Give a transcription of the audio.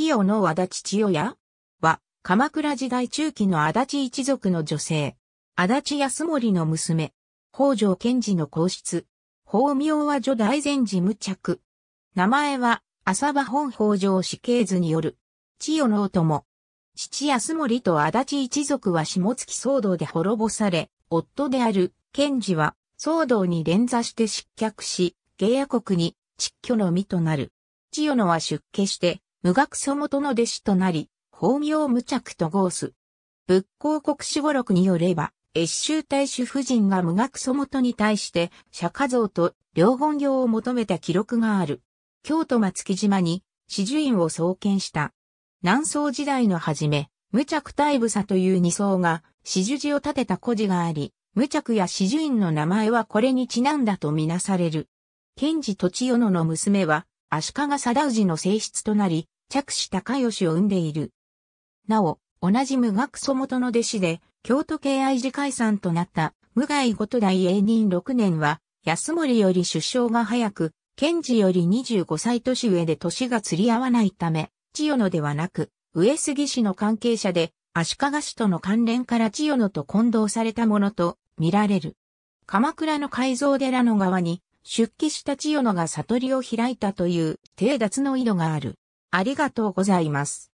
千代の和立千代やは、鎌倉時代中期の足立一族の女性。足立安森の娘。北条賢治の皇室。法名は女大善寺無着。名前は、浅場本北条死刑図による。千代のおも。父安森と足立一族は下月騒動で滅ぼされ、夫である賢治は騒動に連座して失脚し、芸屋国に、蟄居の身となる。千代のは出家して、無学祖元の弟子となり、法名無着と合す。仏光国史語録によれば、越州大主夫人が無学祖元に対して釈迦像と両言行を求めた記録がある。京都松木島に四樹院を創建した。南宋時代の初め、無着大部佐という二層が四樹寺を建てた古事があり、無着や四樹院の名前はこれにちなんだとみなされる。賢治土地与野の娘は足利貞氏の性質となり、着手高義を生んでいる。なお、同じ無学祖元の弟子で、京都系愛寺解散となった無害ごと大永仁6年は、安森より出生が早く、賢治より25歳年上で年が釣り合わないため、千代野ではなく、上杉氏の関係者で、足利氏との関連から千代野と混同されたものと見られる。鎌倉の改造寺の側に、出家した千代野が悟りを開いたという、定奪の井戸がある。ありがとうございます。